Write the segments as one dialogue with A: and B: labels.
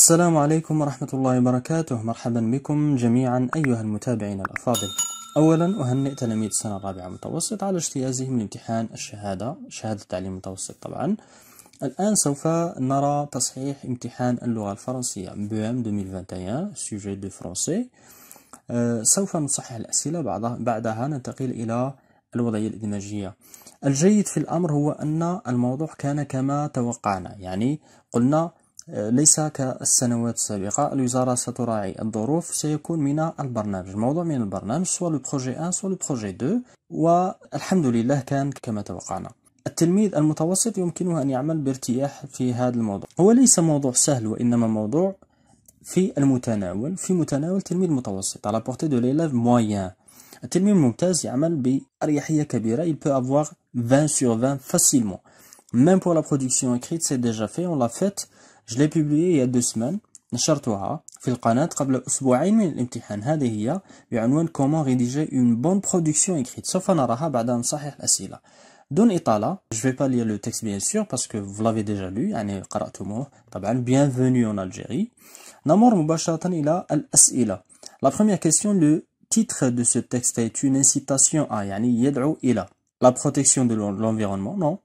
A: السلام عليكم ورحمة الله وبركاته مرحبا بكم جميعا أيها المتابعين الأفاضل أولا أهنئ تلاميذ السنة الرابعة المتوسط على اجتيازهم لامتحان الشهادة شهادة تعليم متوسط طبعا الآن سوف نرى تصحيح امتحان اللغة الفرنسية BM 2021 سوجي دو فرونسي آه، سوف نصحح الأسئلة بعدها ننتقل إلى الوضعية الإدماجية الجيد في الأمر هو أن الموضوع كان كما توقعنا يعني قلنا ليس كالسنوات السابقة الوزارة ستراعي الظروف سيكون من البرنامج موضوع من البرنامج سواء البروجي 1 سواء البروجي 2 والحمد لله كان كما توقعنا التلميذ المتوسط يمكنه أن يعمل بارتياح في هذا الموضوع هو ليس موضوع سهل وإنما موضوع في المتناول في متناول تلميذ متوسط على بورتي دو ليلاف مويان التلميذ الممتاز يعمل بأريحية كبيرة il peut avoir 20 sur 20 facilement même pour la production écrite c'est déjà fait on l'a fait Je l'ai publié il y a deux semaines. je l'ai dans في القناة قبل أسبوعين من الامتحان هذه هي بعنوان comment rédiger une bonne production écrite سوف نراها بعد أن نصحح الأسئلة دون إطالة je vais pas lire le texte bien sûr parce que vous l'avez déjà lu يعني قرأتموه طبعا bienvenue en Algérie نمر مباشرة إلى الأسئلة la première question le titre de ce texte est une incitation à يعني يدعو إلى la protection de l'environnement non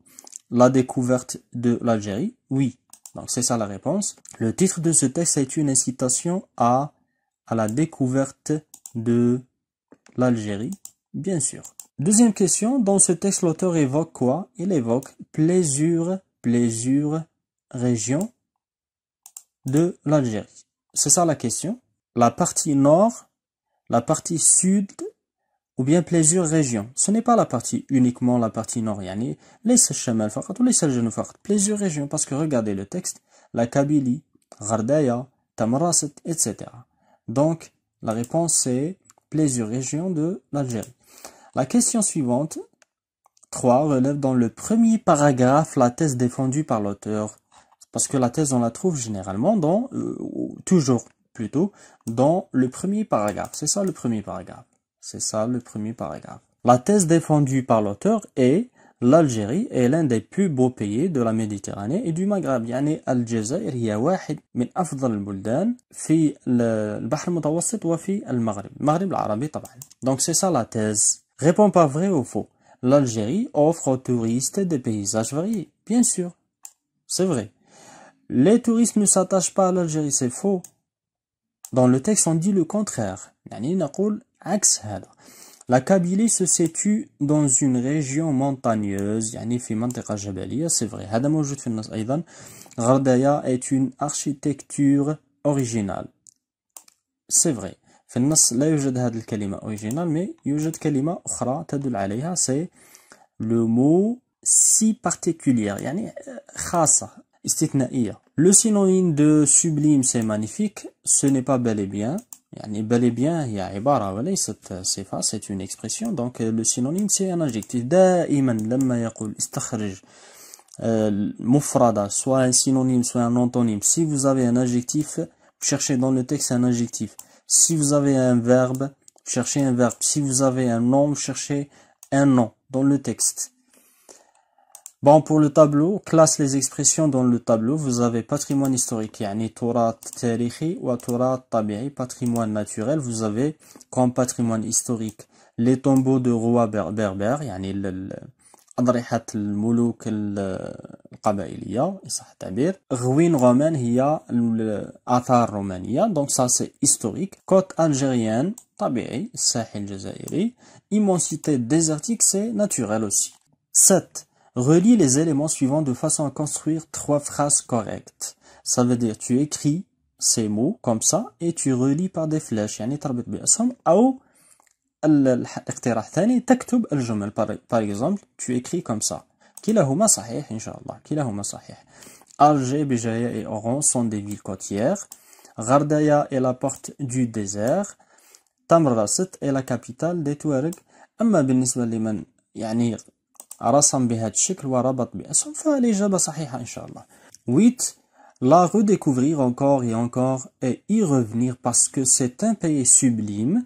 A: la découverte de l'Algérie oui donc c'est ça la réponse. Le titre de ce texte est une incitation à, à la découverte de l'Algérie, bien sûr. Deuxième question, dans ce texte, l'auteur évoque quoi Il évoque plaisir, plaisir, région de l'Algérie. C'est ça la question. La partie nord, la partie sud ou bien plaisir région. Ce n'est pas la partie uniquement la partie nord Les laisse tous ou les Plaisir régions parce que regardez le texte, la Kabylie, Gardaya, Tamaraset, etc. Donc la réponse est plaisir région de l'Algérie. La question suivante 3 relève dans le premier paragraphe la thèse défendue par l'auteur parce que la thèse on la trouve généralement dans euh, toujours plutôt dans le premier paragraphe. C'est ça le premier paragraphe. C'est ça le premier paragraphe. La thèse défendue par l'auteur est l'Algérie est l'un des plus beaux pays de la Méditerranée et du Maghreb. Donc c'est ça la thèse. Réponds pas vrai ou faux. L'Algérie offre aux touristes des paysages variés. Bien sûr. C'est vrai. Les touristes ne s'attachent pas à l'Algérie, c'est faux. Dans le texte, on dit le contraire. La Kabylie se situe dans une région montagneuse, c'est vrai. C'est est une architecture originale. C'est vrai. في لا يوجد هذه الكلمة original, mais يوجد كلمة أخرى تدل عليها, c'est le mot si particulière, يعني euh, Le synonyme de sublime, c'est magnifique, ce n'est pas bel et bien, يعني bel et bien il y euh, c'est une expression donc euh, le synonyme c'est un adjectif دائما euh, soit un synonyme soit un antonyme si vous avez un adjectif cherchez dans le texte un adjectif si vous avez un verbe cherchez un verbe si vous avez un nom cherchez un nom dans le texte Bon, pour le tableau, classe les expressions dans le tableau. Vous avez patrimoine historique, yani Torah ou Torah patrimoine naturel. Vous avez comme patrimoine historique les tombeaux de rois berbères, yani أضرحة الملوك القبائلية إصح التعبير غوين رومان هي الآثار الرومانية donc ça c'est historique côte algérienne طبيعي الساحل الجزائري immensité désertique c'est naturel aussi 7 Relie les éléments suivants de façon à construire trois phrases correctes. Ça veut dire tu écris ces mots comme ça et tu relis par des flèches يعني تربط الاقتراح الثاني تكتب الجمل par exemple tu écris comme ça كلاهما صحيح إن شاء الله كلاهما صحيح Alger, Béjaïa et Oran sont des villes côtières. Gardaya est la porte du désert. Tamraset est la capitale des Touaregs. أما بالنسبة لمن يعني بهذا الشكل وربط شاء الله 8 La redécouvrir encore et encore et y revenir parce que c'est un pays sublime.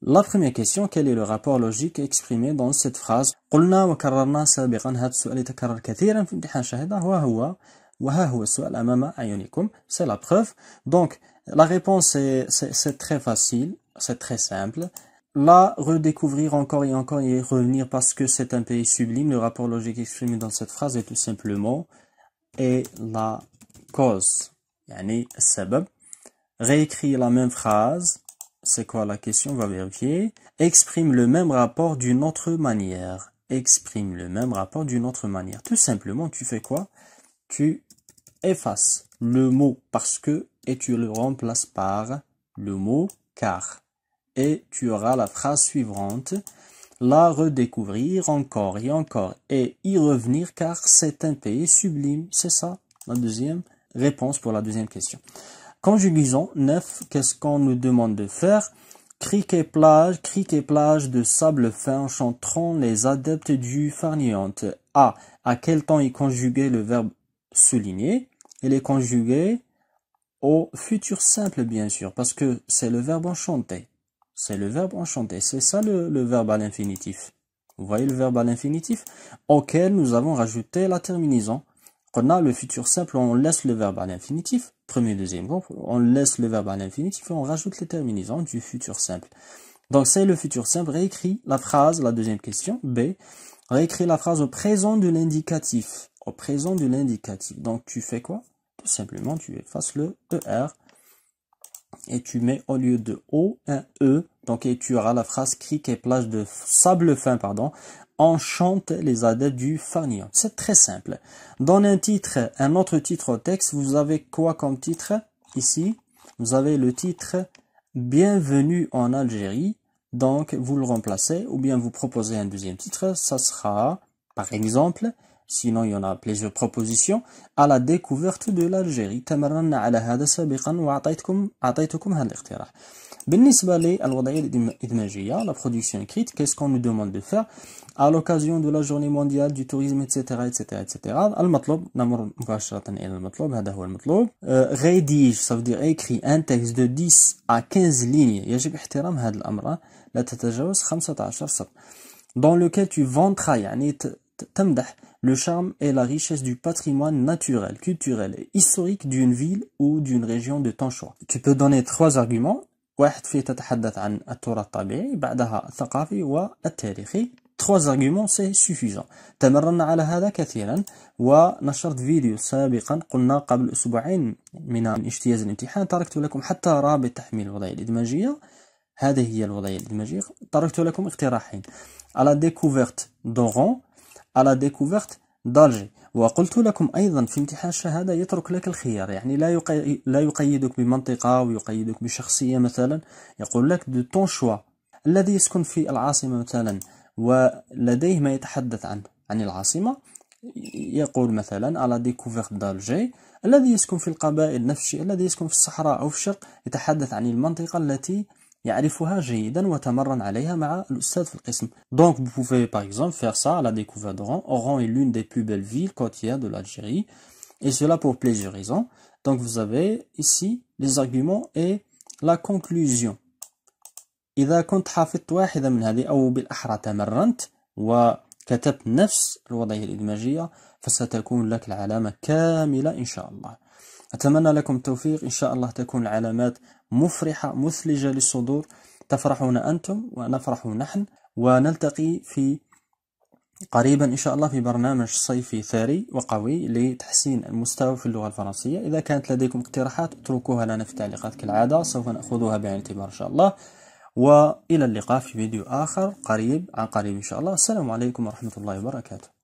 A: La première question, quel est le rapport logique exprimé dans cette phrase قلنا وكررنا سابقا هذا السؤال يتكرر كثيرا في امتحان وهو وها هو السؤال c'est la preuve donc la réponse c'est très facile c'est très simple la redécouvrir encore et encore et revenir parce que c'est un pays sublime. Le rapport logique exprimé dans cette phrase est tout simplement est la cause. Yani, sabab. Réécrire la même phrase. C'est quoi la question? On va vérifier. Exprime le même rapport d'une autre manière. Exprime le même rapport d'une autre manière. Tout simplement, tu fais quoi? Tu effaces le mot parce que et tu le remplaces par le mot car et tu auras la phrase suivante la redécouvrir encore et encore et y revenir car c'est un pays sublime. C'est ça la deuxième réponse pour la deuxième question. Conjuguons neuf, qu'est-ce qu'on nous demande de faire Crique et plage, crique et plage de sable fin chanteront les adeptes du farniente. A. À quel temps est conjugué le verbe souligner Il est conjugué au futur simple bien sûr parce que c'est le verbe enchanté. C'est le verbe enchanté. C'est ça le, verbe à l'infinitif. Vous voyez le verbe à l'infinitif auquel nous avons rajouté la terminaison. On a le futur simple, on laisse le verbe à l'infinitif. Premier, deuxième groupe, on laisse le verbe à l'infinitif et on rajoute les terminaisons du futur simple. Donc c'est le futur simple. réécrit. la phrase, la deuxième question, B. Réécrit la phrase au présent de l'indicatif. Au présent de l'indicatif. Donc tu fais quoi Tout simplement, tu effaces le ER et tu mets au lieu de O un E, donc et tu auras la phrase cric et plage de sable fin, pardon, enchante les adeptes du Fanion. C'est très simple. Dans un titre, un autre titre au texte, vous avez quoi comme titre Ici, vous avez le titre Bienvenue en Algérie, donc vous le remplacez, ou bien vous proposez un deuxième titre, ça sera, par exemple, sinon il y en a plusieurs propositions, à la découverte de l'Algérie. تمرنا على هذا سابقا وأعطيتكم أعطيتكم هذا الاقتراح. بالنسبة للوضعية الإدماجية, la production écrite, qu'est-ce qu'on nous demande de faire à l'occasion de la journée mondiale du tourisme, etc. etc. etc. المطلب, نمر مباشرة إلى المطلب, هذا هو المطلوب. rédige, ça veut dire écrit un texte de 10 à 15 lignes. يجب احترام هذا الأمر. لا تتجاوز 15 سطر. Dans lequel tu ventras, يعني تمدح le charme et la richesse du patrimoine naturel, culturel et historique d'une ville ou d'une région de ton choix. Tu peux donner trois arguments. واحد فيه تتحدث عن التراث الطبيعي بعدها الثقافي والتاريخي trois arguments c'est suffisant تمرنا على هذا كثيرا ونشرت فيديو سابقا قلنا قبل أسبوعين من اجتياز الامتحان تركت لكم حتى رابط تحميل الوضعية الإدماجية هذه هي الوضعية الإدماجية تركت لكم اقتراحين à la découverte d'Oran على ديكوفرت d'Alger وقلت لكم أيضا في امتحان الشهادة يترك لك الخيار يعني لا يقي... لا يقيدك بمنطقة ويقيدك بشخصية مثلا يقول لك دو تون شوا الذي يسكن في العاصمة مثلا ولديه ما يتحدث عنه عن العاصمة يقول مثلا على ديكوفيرت دالجي الذي يسكن في القبائل نفس الشيء الذي يسكن في الصحراء أو في الشرق يتحدث عن المنطقة التي يعرفها جيدا وتمرن عليها مع الأستاذ في القسم. Donc vous pouvez par exemple faire ça à la découverte d'Oran. Oran est l'une des plus belles villes côtières de l'Algérie et cela pour plusieurs raisons. Donc vous avez ici les arguments et la conclusion. إذا كنت حفظت واحدة من هذه أو بالأحرى تمرنت وكتبت نفس الوضعية الإدماجية فستكون لك العلامة كاملة إن شاء الله أتمنى لكم التوفيق إن شاء الله تكون العلامات مفرحة مثلجة للصدور تفرحون أنتم ونفرح نحن ونلتقي في قريبا إن شاء الله في برنامج صيفي ثري وقوي لتحسين المستوى في اللغة الفرنسية إذا كانت لديكم اقتراحات اتركوها لنا في التعليقات كالعادة سوف نأخذها الاعتبار إن شاء الله وإلى اللقاء في فيديو آخر قريب عن قريب إن شاء الله السلام عليكم ورحمة الله وبركاته